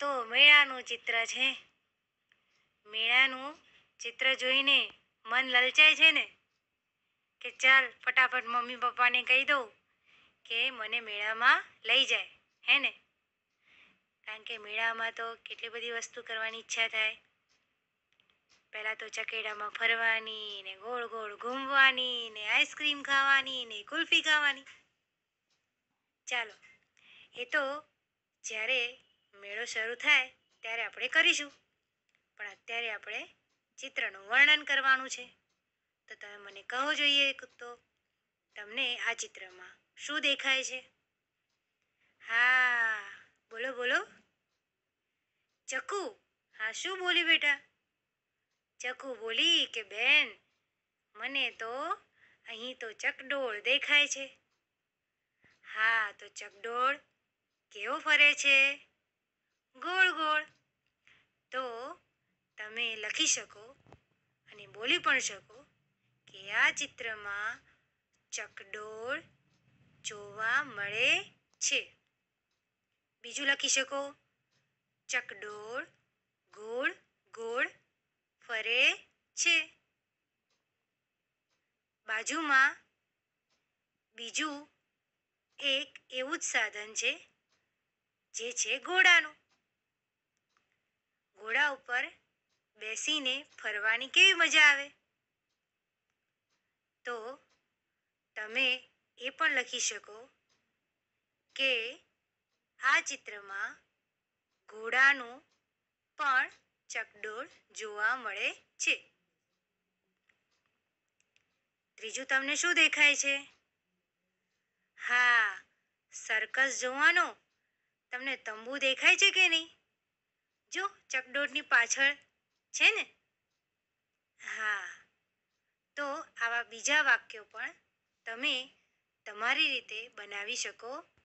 તો મેળાનું ચિત્ર છે મેળાનું ચિત્ર જોઈને મન લલચાય છે ને કે ચાલ ફટાફટ મમ્મી પપ્પાને કહી દઉં કે મને મેળામાં લઈ જાય હે ને કારણ કે મેળામાં તો કેટલી બધી વસ્તુ કરવાની ઈચ્છા થાય પહેલાં તો ચકેડામાં ફરવાની ને ગોળ ગોળ ઘૂમવાની ને આઈસ્ક્રીમ ખાવાની ને કુલ્ફી ખાવાની ચાલો એ તો જ્યારે મેળો શરૂ થાય ત્યારે આપણે કરીશું પણ અત્યારે આપણે ચિત્રનું વર્ણન કરવાનું છે તો તમે મને કહો જોઈએ તો તમને આ ચિત્રમાં શું દેખાય છે હા બોલો બોલો ચકુ હા શું બોલી બેટા ચકુ બોલી કે બેન મને તો અહીં તો ચકડોળ દેખાય છે હા તો ચકડોળ કેવો ફરે છે ગોળ ગોળ તો તમે લખી શકો અને બોલી પણ શકો કે આ ચિત્રમાં ચકડોળ જોવા મળે છે બીજું લખી શકો ચકડોળ ગોળ ગોળ ફરે છે બાજુમાં બીજું એક એવું જ સાધન છે જે છે ઘોડાનું ઝૂલા ઉપર બેસીને ફરવાની કેવી મજા આવે તો તમે એ પણ લખી શકો કે આ ચિત્રમાં ઘોડાનું પણ ચકડોળ જોવા મળે છે ત્રીજું તમને શું દેખાય છે હા સર્કસ જોવાનો તમને તંબુ દેખાય છે કે નહીં જો ચકડોળની પાછળ છે ને હા તો આવા બીજા વાક્યો પણ તમે તમારી રીતે બનાવી શકો